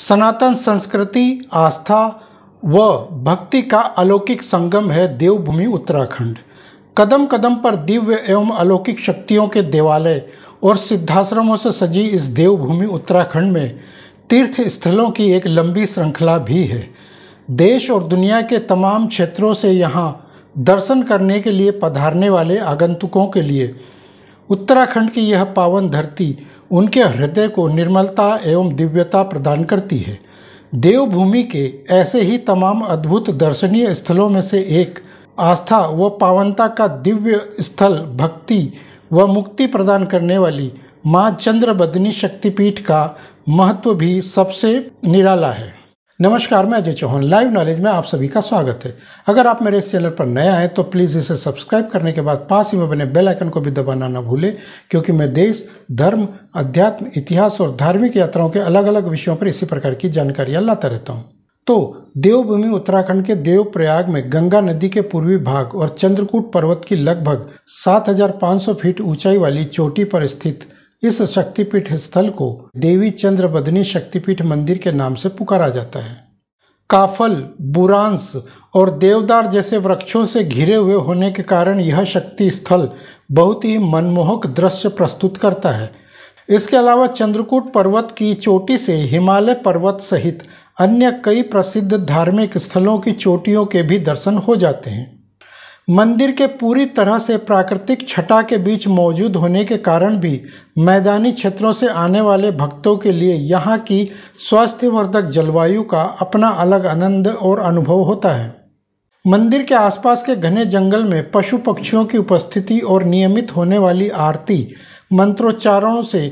सनातन संस्कृति आस्था व भक्ति का अलौकिक संगम है देवभूमि उत्तराखंड कदम कदम पर दिव्य एवं अलौकिक शक्तियों के देवालय और सिद्धाश्रमों से सजी इस देवभूमि उत्तराखंड में तीर्थ स्थलों की एक लंबी श्रृंखला भी है देश और दुनिया के तमाम क्षेत्रों से यहाँ दर्शन करने के लिए पधारने वाले आगंतुकों के लिए उत्तराखंड की यह पावन धरती उनके हृदय को निर्मलता एवं दिव्यता प्रदान करती है देवभूमि के ऐसे ही तमाम अद्भुत दर्शनीय स्थलों में से एक आस्था व पावनता का दिव्य स्थल भक्ति व मुक्ति प्रदान करने वाली माँ चंद्रबदनी शक्तिपीठ का महत्व भी सबसे निराला है नमस्कार मैं अजय चौहान लाइव नॉलेज में आप सभी का स्वागत है अगर आप मेरे इस चैनल पर नया आए तो प्लीज़ इसे सब्सक्राइब करने के बाद पास ही में बने बेल आइकन को भी दबाना ना भूलें क्योंकि मैं देश धर्म अध्यात्म इतिहास और धार्मिक यात्राओं के अलग अलग विषयों पर इसी प्रकार की जानकारियां लाता रहता हूँ तो देवभूमि उत्तराखंड के देवप्रयाग में गंगा नदी के पूर्वी भाग और चंद्रकूट पर्वत की लगभग 7,500 फीट ऊंचाई वाली चोटी पर स्थित इस शक्तिपीठ स्थल को देवी चंद्र बदनी शक्तिपीठ मंदिर के नाम से पुकारा जाता है काफल बुरांस और देवदार जैसे वृक्षों से घिरे हुए होने के कारण यह शक्ति स्थल बहुत ही मनमोहक दृश्य प्रस्तुत करता है इसके अलावा चंद्रकूट पर्वत की चोटी से हिमालय पर्वत सहित अन्य कई प्रसिद्ध धार्मिक स्थलों की चोटियों के भी दर्शन हो जाते हैं मंदिर के पूरी तरह से प्राकृतिक छटा के बीच मौजूद होने के कारण भी मैदानी क्षेत्रों से आने वाले भक्तों के लिए यहाँ की स्वास्थ्यवर्धक जलवायु का अपना अलग आनंद और अनुभव होता है मंदिर के आसपास के घने जंगल में पशु पक्षियों की उपस्थिति और नियमित होने वाली आरती मंत्रोच्चारणों से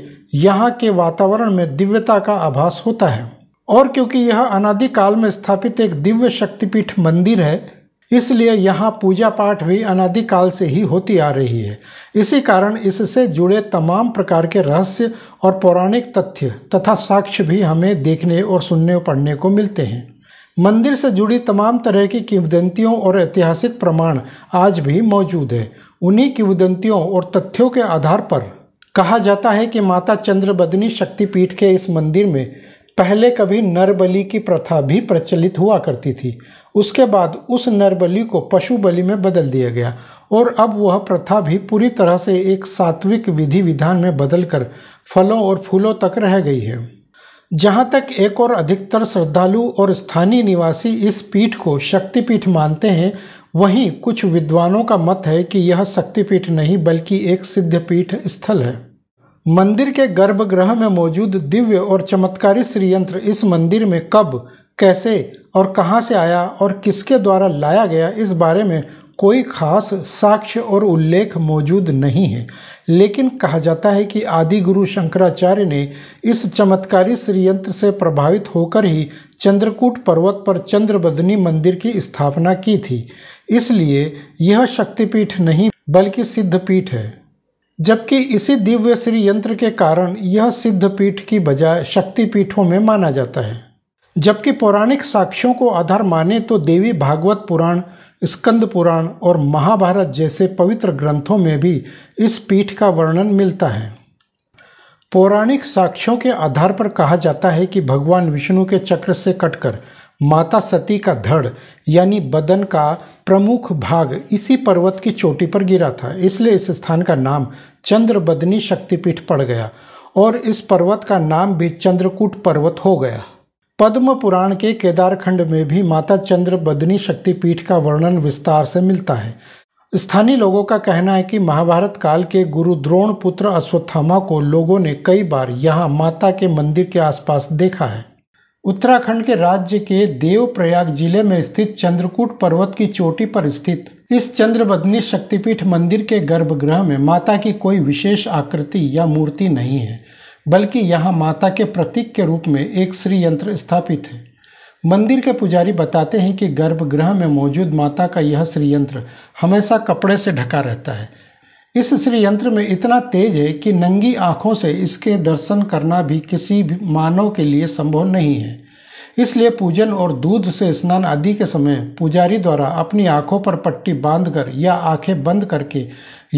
यहाँ के वातावरण में दिव्यता का आभास होता है और क्योंकि यह अनादिकाल में स्थापित एक दिव्य शक्तिपीठ मंदिर है इसलिए यहाँ पूजा पाठ भी अनादिकाल से ही होती आ रही है इसी कारण इससे जुड़े तमाम प्रकार के रहस्य और पौराणिक तथ्य तथा साक्ष्य भी हमें देखने और सुनने और पढ़ने को मिलते हैं मंदिर से जुड़ी तमाम तरह की किंवदंतियों और ऐतिहासिक प्रमाण आज भी मौजूद है उन्हीं किंवदंतियों और तथ्यों के आधार पर कहा जाता है कि माता चंद्रबदनी शक्तिपीठ के इस मंदिर में पहले कभी नरबली की प्रथा भी प्रचलित हुआ करती थी उसके बाद उस नरबली को पशु बलि में बदल दिया गया और अब वह प्रथा भी पूरी तरह से एक सात्विक विधि विधान में बदलकर फलों और फूलों तक रह गई है जहाँ तक एक और अधिकतर श्रद्धालु और स्थानीय निवासी इस पीठ को शक्तिपीठ मानते हैं वहीं कुछ विद्वानों का मत है कि यह शक्तिपीठ नहीं बल्कि एक सिद्धपीठ स्थल है मंदिर के गर्भगृह में मौजूद दिव्य और चमत्कारी श्रीयंत्र इस मंदिर में कब कैसे और कहाँ से आया और किसके द्वारा लाया गया इस बारे में कोई खास साक्ष्य और उल्लेख मौजूद नहीं है लेकिन कहा जाता है कि आदि गुरु शंकराचार्य ने इस चमत्कारी श्रीयंत्र से प्रभावित होकर ही चंद्रकूट पर्वत पर चंद्रबदनी मंदिर की स्थापना की थी इसलिए यह शक्तिपीठ नहीं बल्कि सिद्धपीठ है जबकि इसी दिव्य श्रीयंत्र के कारण यह सिद्धपीठ की बजाय शक्तिपीठों में माना जाता है जबकि पौराणिक साक्ष्यों को आधार माने तो देवी भागवत पुराण स्कंद पुराण और महाभारत जैसे पवित्र ग्रंथों में भी इस पीठ का वर्णन मिलता है पौराणिक साक्ष्यों के आधार पर कहा जाता है कि भगवान विष्णु के चक्र से कटकर माता सती का धड़ यानी बदन का प्रमुख भाग इसी पर्वत की चोटी पर गिरा था इसलिए इस स्थान का नाम चंद्रबदनी शक्तिपीठ पड़ गया और इस पर्वत का नाम भी चंद्रकूट पर्वत हो गया पद्म पुराण के केदारखंड में भी माता चंद्र बदनी शक्तिपीठ का वर्णन विस्तार से मिलता है स्थानीय लोगों का कहना है कि महाभारत काल के गुरु द्रोण पुत्र अश्वत्थामा को लोगों ने कई बार यहाँ माता के मंदिर के आसपास देखा है उत्तराखंड के राज्य के देवप्रयाग जिले में स्थित चंद्रकूट पर्वत की चोटी पर स्थित इस चंद्रबदनी शक्तिपीठ मंदिर के गर्भगृह में माता की कोई विशेष आकृति या मूर्ति नहीं है बल्कि यहाँ माता के प्रतीक के रूप में एक श्री यंत्र स्थापित है मंदिर के पुजारी बताते हैं कि गर्भगृह में मौजूद माता का यह श्री यंत्र हमेशा कपड़े से ढका रहता है इस श्री यंत्र में इतना तेज है कि नंगी आंखों से इसके दर्शन करना भी किसी भी मानव के लिए संभव नहीं है इसलिए पूजन और दूध से स्नान आदि के समय पुजारी द्वारा अपनी आंखों पर पट्टी बांधकर या आंखें बंद करके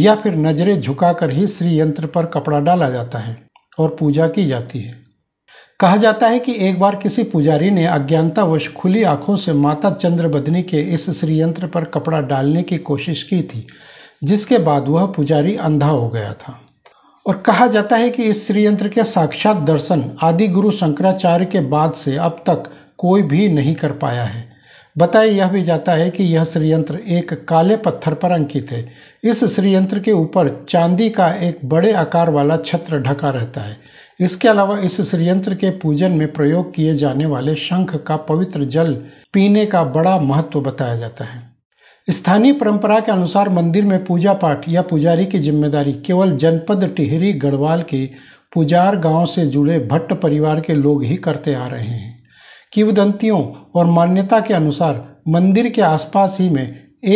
या फिर नजरें झुकाकर ही श्री यंत्र पर कपड़ा डाला जाता है और पूजा की जाती है कहा जाता है कि एक बार किसी पुजारी ने अज्ञानतावश खुली आंखों से माता चंद्रबदनी के इस श्रीयंत्र पर कपड़ा डालने की कोशिश की थी जिसके बाद वह पुजारी अंधा हो गया था और कहा जाता है कि इस श्रीयंत्र के साक्षात दर्शन आदि गुरु शंकराचार्य के बाद से अब तक कोई भी नहीं कर पाया है बताया यह भी जाता है कि यह श्रीयंत्र एक काले पत्थर पर अंकित है इस श्रीयंत्र के ऊपर चांदी का एक बड़े आकार वाला छत्र ढका रहता है इसके अलावा इस श्रीयंत्र के पूजन में प्रयोग किए जाने वाले शंख का पवित्र जल पीने का बड़ा महत्व बताया जाता है स्थानीय परंपरा के अनुसार मंदिर में पूजा पाठ या पुजारी की जिम्मेदारी केवल जनपद टिहरी गढ़वाल के पुजार गांव से जुड़े भट्ट परिवार के लोग ही करते आ रहे हैं किवदंतियों और मान्यता के अनुसार मंदिर के आसपास ही में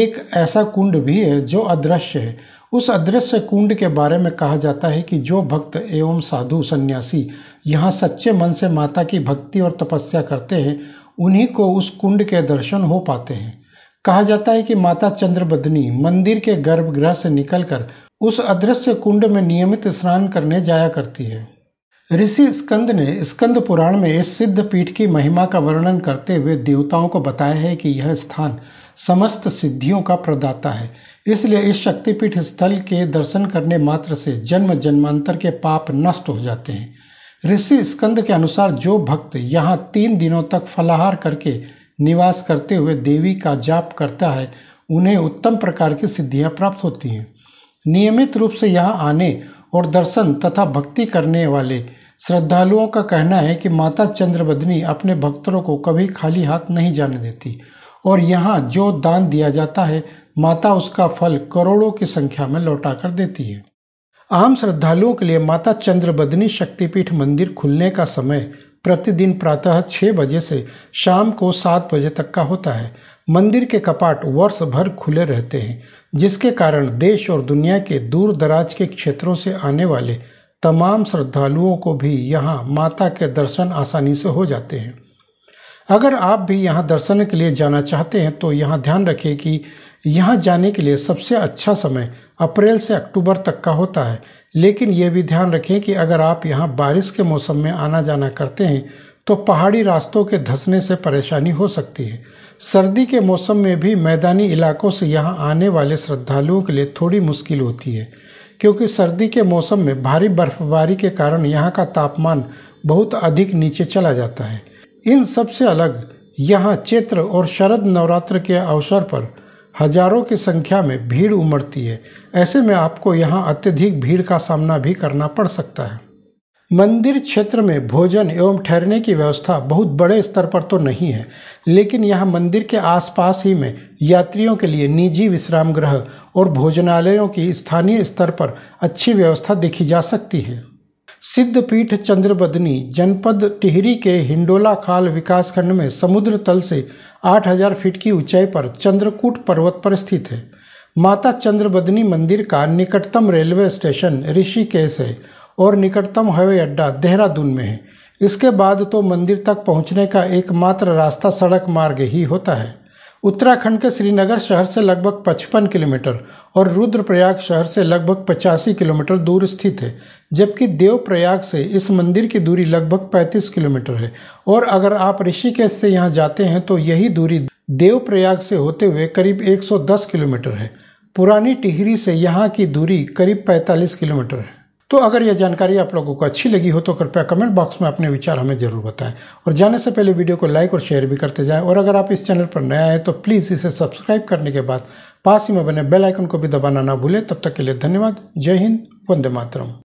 एक ऐसा कुंड भी है जो अदृश्य है उस अदृश्य कुंड के बारे में कहा जाता है कि जो भक्त एवं साधु सन्यासी यहाँ सच्चे मन से माता की भक्ति और तपस्या करते हैं उन्हीं को उस कुंड के दर्शन हो पाते हैं कहा जाता है कि माता चंद्रबदनी मंदिर के गर्भगृह से निकलकर उस अदृश्य कुंड में नियमित स्नान करने जाया करती है ऋषि स्कंद ने स्कंद पुराण में इस सिद्ध पीठ की महिमा का वर्णन करते हुए देवताओं को बताया है कि यह स्थान समस्त सिद्धियों का प्रदाता है इसलिए इस शक्तिपीठ स्थल के दर्शन करने मात्र से जन्म जन्मांतर के पाप नष्ट हो जाते हैं ऋषि स्कंद के अनुसार जो भक्त यहाँ तीन दिनों तक फलाहार करके निवास करते हुए देवी का जाप करता है उन्हें उत्तम प्रकार की सिद्धियां प्राप्त होती हैं नियमित रूप से यहाँ आने और दर्शन तथा भक्ति करने वाले श्रद्धालुओं का कहना है कि माता चंद्रबदनी अपने भक्तों को कभी खाली हाथ नहीं जाने देती और यहाँ जो दान दिया जाता है माता उसका फल करोड़ों की संख्या में लौटा कर देती है आम श्रद्धालुओं के लिए माता चंद्रबदनी शक्तिपीठ मंदिर खुलने का समय प्रतिदिन प्रातः छह बजे से शाम को सात बजे तक का होता है मंदिर के कपाट वर्ष भर खुले रहते हैं जिसके कारण देश और दुनिया के दूर दराज के क्षेत्रों से आने वाले तमाम श्रद्धालुओं को भी यहाँ माता के दर्शन आसानी से हो जाते हैं अगर आप भी यहाँ दर्शन के लिए जाना चाहते हैं तो यहाँ ध्यान रखें कि यहाँ जाने के लिए सबसे अच्छा समय अप्रैल से अक्टूबर तक का होता है लेकिन ये भी ध्यान रखें कि अगर आप यहाँ बारिश के मौसम में आना जाना करते हैं तो पहाड़ी रास्तों के धंसने से परेशानी हो सकती है सर्दी के मौसम में भी मैदानी इलाकों से यहाँ आने वाले श्रद्धालुओं के लिए थोड़ी मुश्किल होती है क्योंकि सर्दी के मौसम में भारी बर्फबारी के कारण यहाँ का तापमान बहुत अधिक नीचे चला जाता है इन सब से अलग यहाँ चैत्र और शरद नवरात्र के अवसर पर हजारों की संख्या में भीड़ उमड़ती है ऐसे में आपको यहाँ अत्यधिक भीड़ का सामना भी करना पड़ सकता है मंदिर क्षेत्र में भोजन एवं ठहरने की व्यवस्था बहुत बड़े स्तर पर तो नहीं है लेकिन यहाँ मंदिर के आसपास ही में यात्रियों के लिए निजी विश्राम गृह और भोजनालयों की स्थानीय स्तर पर अच्छी व्यवस्था देखी जा सकती है सिद्धपीठ चंद्रबदनी जनपद टिहरी के हिंडोला खाल विकासखंड में समुद्र तल से 8000 फीट की ऊंचाई पर चंद्रकूट पर्वत पर स्थित है माता चंद्रबदनी मंदिर का निकटतम रेलवे स्टेशन ऋषिकेश है और निकटतम हवाई अड्डा देहरादून में है इसके बाद तो मंदिर तक पहुंचने का एकमात्र रास्ता सड़क मार्ग ही होता है उत्तराखंड के श्रीनगर शहर से लगभग 55 किलोमीटर और रुद्रप्रयाग शहर से लगभग पचासी किलोमीटर दूर स्थित है जबकि देवप्रयाग से इस मंदिर की दूरी लगभग 35 किलोमीटर है और अगर आप ऋषिकेश से यहाँ जाते हैं तो यही दूरी देवप्रयाग से होते हुए करीब 110 किलोमीटर है पुरानी टिहरी से यहाँ की दूरी करीब 45 किलोमीटर है तो अगर यह जानकारी आप लोगों को अच्छी लगी हो तो कृपया कमेंट बॉक्स में अपने विचार हमें जरूर बताएं और जाने से पहले वीडियो को लाइक और शेयर भी करते जाएं और अगर आप इस चैनल पर नया है तो प्लीज़ इसे सब्सक्राइब करने के बाद पास ही में बने बेल आइकन को भी दबाना ना भूलें तब तक के लिए धन्यवाद जय हिंद वंदे मातरम